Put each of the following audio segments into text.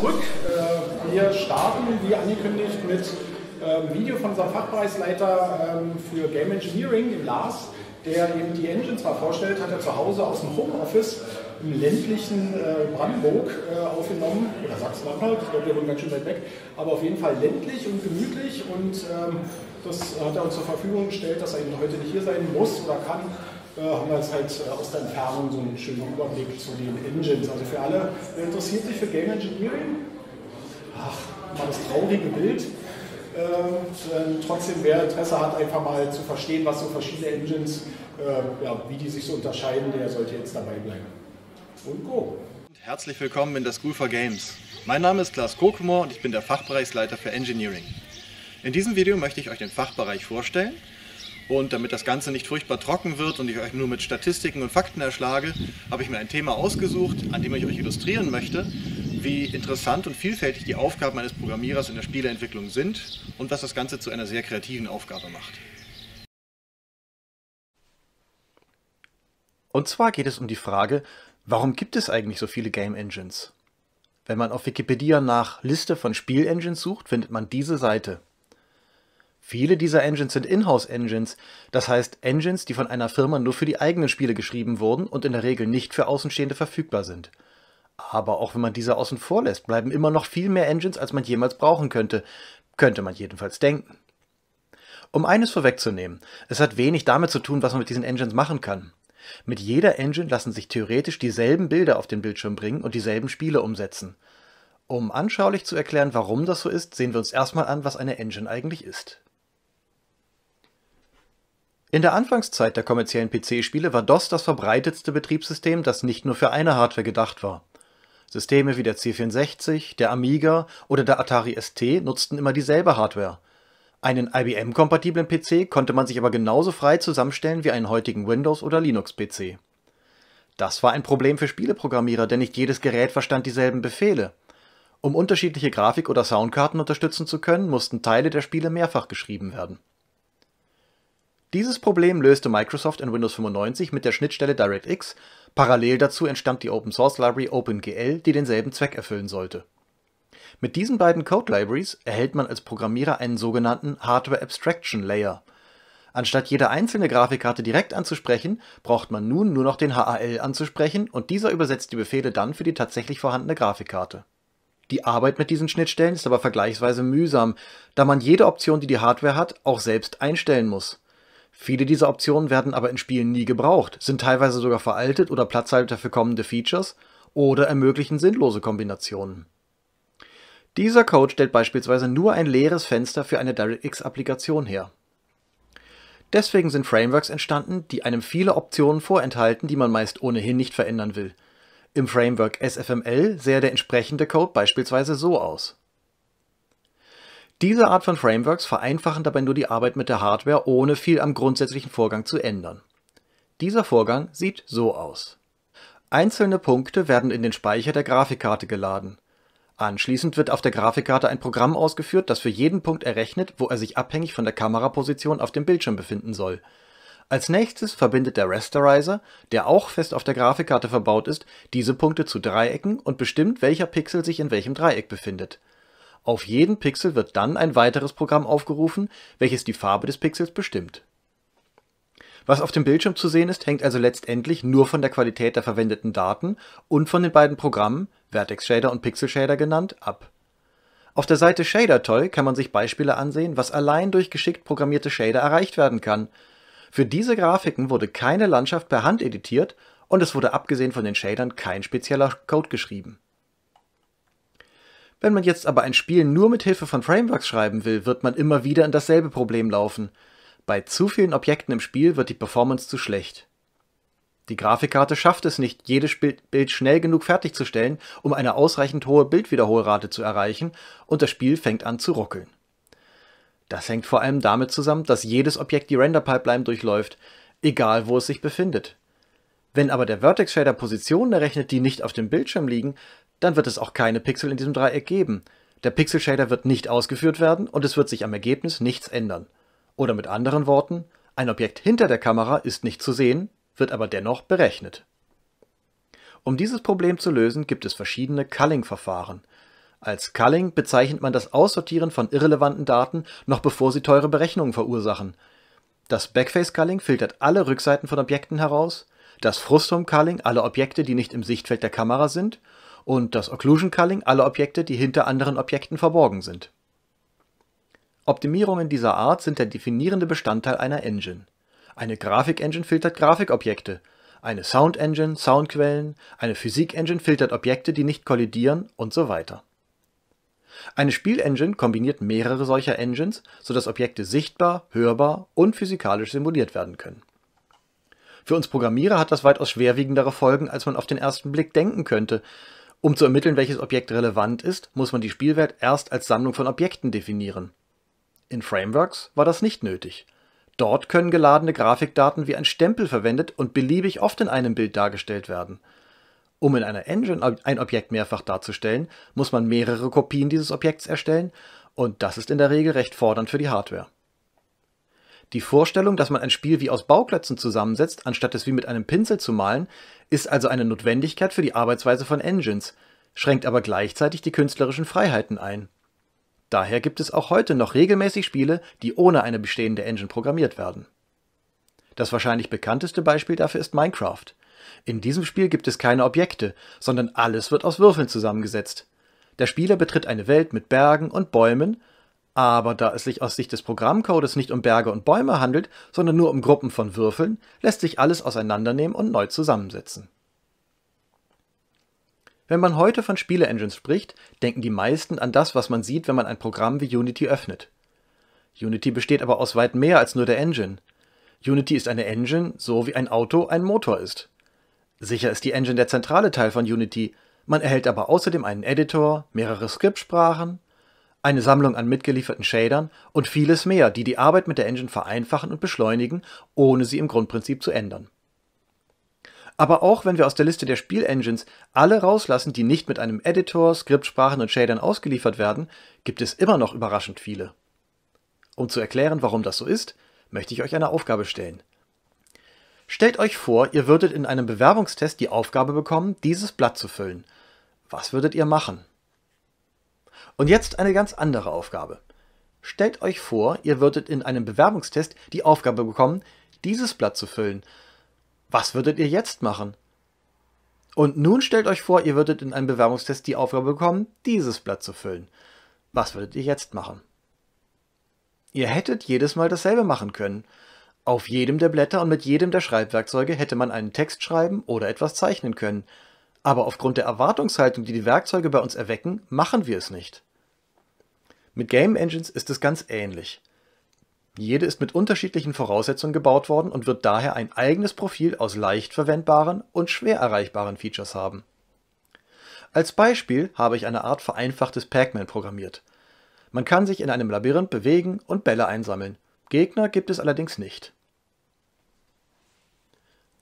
zurück. Äh, wir starten, wie angekündigt, mit einem ähm, Video von unserem Fachpreisleiter ähm, für Game Engineering, dem Lars, der eben die Engine zwar vorstellt, hat er zu Hause aus dem Homeoffice im ländlichen äh, Brandenburg äh, aufgenommen, oder Sachsen-Anhalt, ich glaube, wir wurden ganz schön weit weg, aber auf jeden Fall ländlich und gemütlich und ähm, das hat er uns zur Verfügung gestellt, dass er eben heute nicht hier sein muss oder kann äh, haben wir jetzt halt äh, aus der Entfernung so einen schönen Überblick zu den Engines. Also für alle, wer interessiert sich für Game Engineering? Ach, mal das traurige Bild. Äh, ähm, trotzdem, wer Interesse hat, einfach mal zu verstehen, was so verschiedene Engines, äh, ja, wie die sich so unterscheiden, der sollte jetzt dabei bleiben. Und go! Herzlich willkommen in der School for Games. Mein Name ist Klaas Kokumor und ich bin der Fachbereichsleiter für Engineering. In diesem Video möchte ich euch den Fachbereich vorstellen und damit das Ganze nicht furchtbar trocken wird und ich euch nur mit Statistiken und Fakten erschlage, habe ich mir ein Thema ausgesucht, an dem ich euch illustrieren möchte, wie interessant und vielfältig die Aufgaben eines Programmierers in der Spieleentwicklung sind und was das Ganze zu einer sehr kreativen Aufgabe macht. Und zwar geht es um die Frage, warum gibt es eigentlich so viele Game Engines? Wenn man auf Wikipedia nach Liste von Spielengines sucht, findet man diese Seite. Viele dieser Engines sind Inhouse-Engines, das heißt Engines, die von einer Firma nur für die eigenen Spiele geschrieben wurden und in der Regel nicht für Außenstehende verfügbar sind. Aber auch wenn man diese außen vor lässt, bleiben immer noch viel mehr Engines, als man jemals brauchen könnte, könnte man jedenfalls denken. Um eines vorwegzunehmen, es hat wenig damit zu tun, was man mit diesen Engines machen kann. Mit jeder Engine lassen sich theoretisch dieselben Bilder auf den Bildschirm bringen und dieselben Spiele umsetzen. Um anschaulich zu erklären, warum das so ist, sehen wir uns erstmal an, was eine Engine eigentlich ist. In der Anfangszeit der kommerziellen PC-Spiele war DOS das verbreitetste Betriebssystem, das nicht nur für eine Hardware gedacht war. Systeme wie der C64, der Amiga oder der Atari ST nutzten immer dieselbe Hardware. Einen IBM-kompatiblen PC konnte man sich aber genauso frei zusammenstellen wie einen heutigen Windows- oder Linux-PC. Das war ein Problem für Spieleprogrammierer, denn nicht jedes Gerät verstand dieselben Befehle. Um unterschiedliche Grafik- oder Soundkarten unterstützen zu können, mussten Teile der Spiele mehrfach geschrieben werden dieses Problem löste Microsoft in Windows 95 mit der Schnittstelle DirectX, parallel dazu entstand die Open-Source-Library OpenGL, die denselben Zweck erfüllen sollte. Mit diesen beiden Code-Libraries erhält man als Programmierer einen sogenannten Hardware Abstraction Layer. Anstatt jede einzelne Grafikkarte direkt anzusprechen, braucht man nun nur noch den HAL anzusprechen und dieser übersetzt die Befehle dann für die tatsächlich vorhandene Grafikkarte. Die Arbeit mit diesen Schnittstellen ist aber vergleichsweise mühsam, da man jede Option, die die Hardware hat, auch selbst einstellen muss. Viele dieser Optionen werden aber in Spielen nie gebraucht, sind teilweise sogar veraltet oder Platzhalter für kommende Features oder ermöglichen sinnlose Kombinationen. Dieser Code stellt beispielsweise nur ein leeres Fenster für eine DirectX-Applikation her. Deswegen sind Frameworks entstanden, die einem viele Optionen vorenthalten, die man meist ohnehin nicht verändern will. Im Framework SFML sähe der entsprechende Code beispielsweise so aus. Diese Art von Frameworks vereinfachen dabei nur die Arbeit mit der Hardware, ohne viel am grundsätzlichen Vorgang zu ändern. Dieser Vorgang sieht so aus. Einzelne Punkte werden in den Speicher der Grafikkarte geladen. Anschließend wird auf der Grafikkarte ein Programm ausgeführt, das für jeden Punkt errechnet, wo er sich abhängig von der Kameraposition auf dem Bildschirm befinden soll. Als nächstes verbindet der Rasterizer, der auch fest auf der Grafikkarte verbaut ist, diese Punkte zu Dreiecken und bestimmt, welcher Pixel sich in welchem Dreieck befindet. Auf jeden Pixel wird dann ein weiteres Programm aufgerufen, welches die Farbe des Pixels bestimmt. Was auf dem Bildschirm zu sehen ist, hängt also letztendlich nur von der Qualität der verwendeten Daten und von den beiden Programmen, Vertex Shader und Pixel Shader genannt, ab. Auf der Seite ShaderToy kann man sich Beispiele ansehen, was allein durch geschickt programmierte Shader erreicht werden kann. Für diese Grafiken wurde keine Landschaft per Hand editiert und es wurde abgesehen von den Shadern kein spezieller Code geschrieben. Wenn man jetzt aber ein Spiel nur mit Hilfe von Frameworks schreiben will, wird man immer wieder in dasselbe Problem laufen. Bei zu vielen Objekten im Spiel wird die Performance zu schlecht. Die Grafikkarte schafft es nicht, jedes Bild schnell genug fertigzustellen, um eine ausreichend hohe Bildwiederholrate zu erreichen, und das Spiel fängt an zu ruckeln. Das hängt vor allem damit zusammen, dass jedes Objekt die Render-Pipeline durchläuft, egal wo es sich befindet. Wenn aber der Vertex Shader Positionen errechnet, die nicht auf dem Bildschirm liegen, dann wird es auch keine Pixel in diesem Dreieck geben. Der Pixel Shader wird nicht ausgeführt werden und es wird sich am Ergebnis nichts ändern. Oder mit anderen Worten, ein Objekt hinter der Kamera ist nicht zu sehen, wird aber dennoch berechnet. Um dieses Problem zu lösen, gibt es verschiedene Culling-Verfahren. Als Culling bezeichnet man das Aussortieren von irrelevanten Daten, noch bevor sie teure Berechnungen verursachen. Das Backface-Culling filtert alle Rückseiten von Objekten heraus, das Frustum Culling alle Objekte, die nicht im Sichtfeld der Kamera sind, und das Occlusion Culling alle Objekte, die hinter anderen Objekten verborgen sind. Optimierungen dieser Art sind der definierende Bestandteil einer Engine. Eine Grafik-Engine filtert Grafikobjekte, eine Sound-Engine Soundquellen, eine Physik-Engine filtert Objekte, die nicht kollidieren und so weiter. Eine Spielengine kombiniert mehrere solcher Engines, sodass Objekte sichtbar, hörbar und physikalisch simuliert werden können für uns Programmierer hat das weitaus schwerwiegendere Folgen, als man auf den ersten Blick denken könnte. Um zu ermitteln, welches Objekt relevant ist, muss man die Spielwelt erst als Sammlung von Objekten definieren. In Frameworks war das nicht nötig. Dort können geladene Grafikdaten wie ein Stempel verwendet und beliebig oft in einem Bild dargestellt werden. Um in einer Engine ein Objekt mehrfach darzustellen, muss man mehrere Kopien dieses Objekts erstellen und das ist in der Regel recht fordernd für die Hardware. Die Vorstellung, dass man ein Spiel wie aus Bauklötzen zusammensetzt, anstatt es wie mit einem Pinsel zu malen, ist also eine Notwendigkeit für die Arbeitsweise von Engines, schränkt aber gleichzeitig die künstlerischen Freiheiten ein. Daher gibt es auch heute noch regelmäßig Spiele, die ohne eine bestehende Engine programmiert werden. Das wahrscheinlich bekannteste Beispiel dafür ist Minecraft. In diesem Spiel gibt es keine Objekte, sondern alles wird aus Würfeln zusammengesetzt. Der Spieler betritt eine Welt mit Bergen und Bäumen aber da es sich aus Sicht des Programmcodes nicht um Berge und Bäume handelt, sondern nur um Gruppen von Würfeln, lässt sich alles auseinandernehmen und neu zusammensetzen. Wenn man heute von Spiele-Engines spricht, denken die meisten an das, was man sieht, wenn man ein Programm wie Unity öffnet. Unity besteht aber aus weit mehr als nur der Engine. Unity ist eine Engine, so wie ein Auto ein Motor ist. Sicher ist die Engine der zentrale Teil von Unity, man erhält aber außerdem einen Editor, mehrere Skriptsprachen, eine Sammlung an mitgelieferten Shadern und vieles mehr, die die Arbeit mit der Engine vereinfachen und beschleunigen, ohne sie im Grundprinzip zu ändern. Aber auch wenn wir aus der Liste der Spielengines alle rauslassen, die nicht mit einem Editor, Skriptsprachen und Shadern ausgeliefert werden, gibt es immer noch überraschend viele. Um zu erklären, warum das so ist, möchte ich euch eine Aufgabe stellen. Stellt euch vor, ihr würdet in einem Bewerbungstest die Aufgabe bekommen, dieses Blatt zu füllen. Was würdet ihr machen? Und jetzt eine ganz andere Aufgabe. Stellt euch vor, ihr würdet in einem Bewerbungstest die Aufgabe bekommen, dieses Blatt zu füllen. Was würdet ihr jetzt machen? Und nun stellt euch vor, ihr würdet in einem Bewerbungstest die Aufgabe bekommen, dieses Blatt zu füllen. Was würdet ihr jetzt machen? Ihr hättet jedes Mal dasselbe machen können. Auf jedem der Blätter und mit jedem der Schreibwerkzeuge hätte man einen Text schreiben oder etwas zeichnen können. Aber aufgrund der Erwartungshaltung, die die Werkzeuge bei uns erwecken, machen wir es nicht. Mit Game Engines ist es ganz ähnlich. Jede ist mit unterschiedlichen Voraussetzungen gebaut worden und wird daher ein eigenes Profil aus leicht verwendbaren und schwer erreichbaren Features haben. Als Beispiel habe ich eine Art vereinfachtes Pac-Man programmiert. Man kann sich in einem Labyrinth bewegen und Bälle einsammeln. Gegner gibt es allerdings nicht.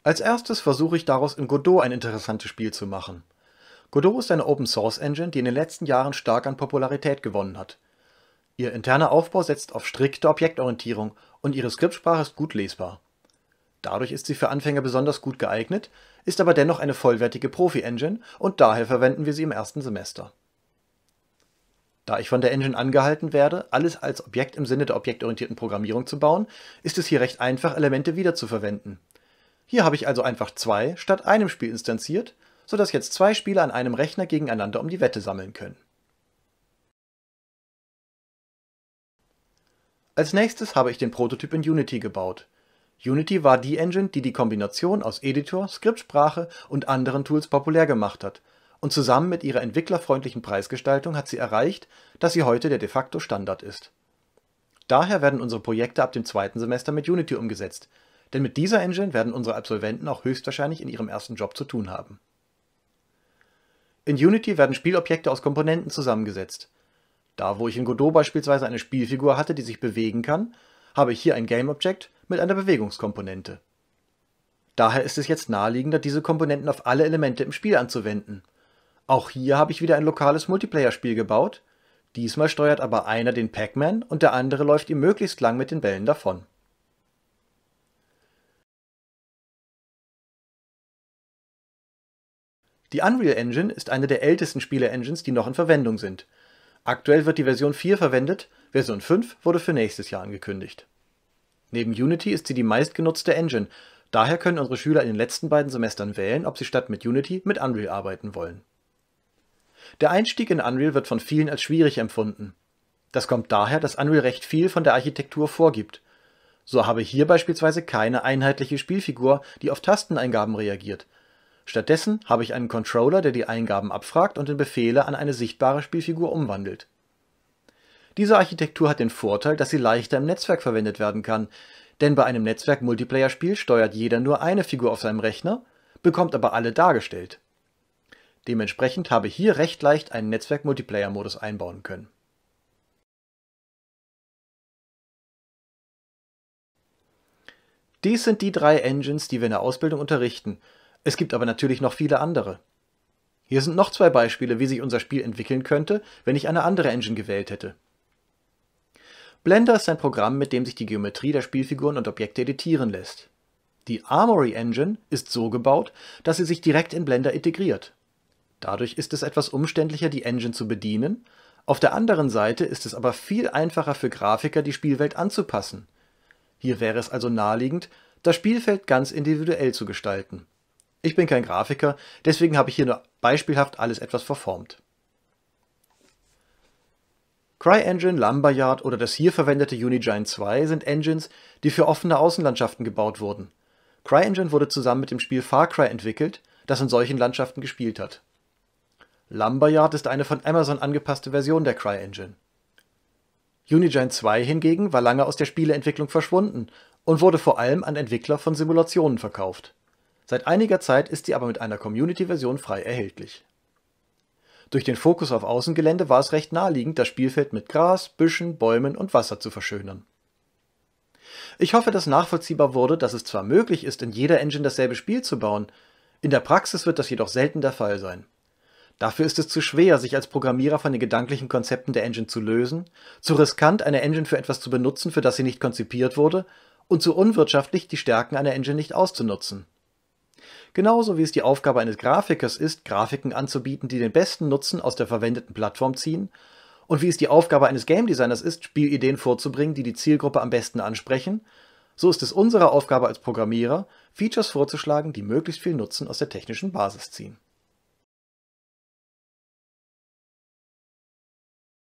Als erstes versuche ich daraus in Godot ein interessantes Spiel zu machen. Godot ist eine Open-Source-Engine, die in den letzten Jahren stark an Popularität gewonnen hat. Ihr interner Aufbau setzt auf strikte Objektorientierung und ihre Skriptsprache ist gut lesbar. Dadurch ist sie für Anfänger besonders gut geeignet, ist aber dennoch eine vollwertige Profi-Engine und daher verwenden wir sie im ersten Semester. Da ich von der Engine angehalten werde, alles als Objekt im Sinne der objektorientierten Programmierung zu bauen, ist es hier recht einfach, Elemente wiederzuverwenden. Hier habe ich also einfach zwei statt einem Spiel instanziert, sodass jetzt zwei Spieler an einem Rechner gegeneinander um die Wette sammeln können. Als nächstes habe ich den Prototyp in Unity gebaut. Unity war die Engine, die die Kombination aus Editor, Skriptsprache und anderen Tools populär gemacht hat. Und zusammen mit ihrer entwicklerfreundlichen Preisgestaltung hat sie erreicht, dass sie heute der de facto Standard ist. Daher werden unsere Projekte ab dem zweiten Semester mit Unity umgesetzt, denn mit dieser Engine werden unsere Absolventen auch höchstwahrscheinlich in ihrem ersten Job zu tun haben. In Unity werden Spielobjekte aus Komponenten zusammengesetzt. Da, wo ich in Godot beispielsweise eine Spielfigur hatte, die sich bewegen kann, habe ich hier ein Game-Object mit einer Bewegungskomponente. Daher ist es jetzt naheliegender, diese Komponenten auf alle Elemente im Spiel anzuwenden. Auch hier habe ich wieder ein lokales Multiplayer-Spiel gebaut, diesmal steuert aber einer den Pac-Man und der andere läuft ihm möglichst lang mit den Bällen davon. Die Unreal Engine ist eine der ältesten Spiele-Engines, die noch in Verwendung sind. Aktuell wird die Version 4 verwendet, Version 5 wurde für nächstes Jahr angekündigt. Neben Unity ist sie die meistgenutzte Engine, daher können unsere Schüler in den letzten beiden Semestern wählen, ob sie statt mit Unity mit Unreal arbeiten wollen. Der Einstieg in Unreal wird von vielen als schwierig empfunden. Das kommt daher, dass Unreal recht viel von der Architektur vorgibt. So habe hier beispielsweise keine einheitliche Spielfigur, die auf Tasteneingaben reagiert, Stattdessen habe ich einen Controller, der die Eingaben abfragt und den Befehle an eine sichtbare Spielfigur umwandelt. Diese Architektur hat den Vorteil, dass sie leichter im Netzwerk verwendet werden kann, denn bei einem Netzwerk-Multiplayer-Spiel steuert jeder nur eine Figur auf seinem Rechner, bekommt aber alle dargestellt. Dementsprechend habe ich hier recht leicht einen Netzwerk-Multiplayer-Modus einbauen können. Dies sind die drei Engines, die wir in der Ausbildung unterrichten es gibt aber natürlich noch viele andere. Hier sind noch zwei Beispiele, wie sich unser Spiel entwickeln könnte, wenn ich eine andere Engine gewählt hätte. Blender ist ein Programm, mit dem sich die Geometrie der Spielfiguren und Objekte editieren lässt. Die Armory Engine ist so gebaut, dass sie sich direkt in Blender integriert. Dadurch ist es etwas umständlicher, die Engine zu bedienen, auf der anderen Seite ist es aber viel einfacher für Grafiker, die Spielwelt anzupassen. Hier wäre es also naheliegend, das Spielfeld ganz individuell zu gestalten. Ich bin kein Grafiker, deswegen habe ich hier nur beispielhaft alles etwas verformt. CryEngine, Lumberyard oder das hier verwendete Unigine 2 sind Engines, die für offene Außenlandschaften gebaut wurden. CryEngine wurde zusammen mit dem Spiel Far Cry entwickelt, das in solchen Landschaften gespielt hat. Lumberyard ist eine von Amazon angepasste Version der CryEngine. Unigine 2 hingegen war lange aus der Spieleentwicklung verschwunden und wurde vor allem an Entwickler von Simulationen verkauft Seit einiger Zeit ist sie aber mit einer Community-Version frei erhältlich. Durch den Fokus auf Außengelände war es recht naheliegend, das Spielfeld mit Gras, Büschen, Bäumen und Wasser zu verschönern. Ich hoffe, dass nachvollziehbar wurde, dass es zwar möglich ist, in jeder Engine dasselbe Spiel zu bauen, in der Praxis wird das jedoch selten der Fall sein. Dafür ist es zu schwer, sich als Programmierer von den gedanklichen Konzepten der Engine zu lösen, zu riskant, eine Engine für etwas zu benutzen, für das sie nicht konzipiert wurde, und zu unwirtschaftlich, die Stärken einer Engine nicht auszunutzen genauso wie es die Aufgabe eines Grafikers ist, Grafiken anzubieten, die den besten Nutzen aus der verwendeten Plattform ziehen, und wie es die Aufgabe eines Game Designers ist, Spielideen vorzubringen, die die Zielgruppe am besten ansprechen, so ist es unsere Aufgabe als Programmierer, Features vorzuschlagen, die möglichst viel Nutzen aus der technischen Basis ziehen.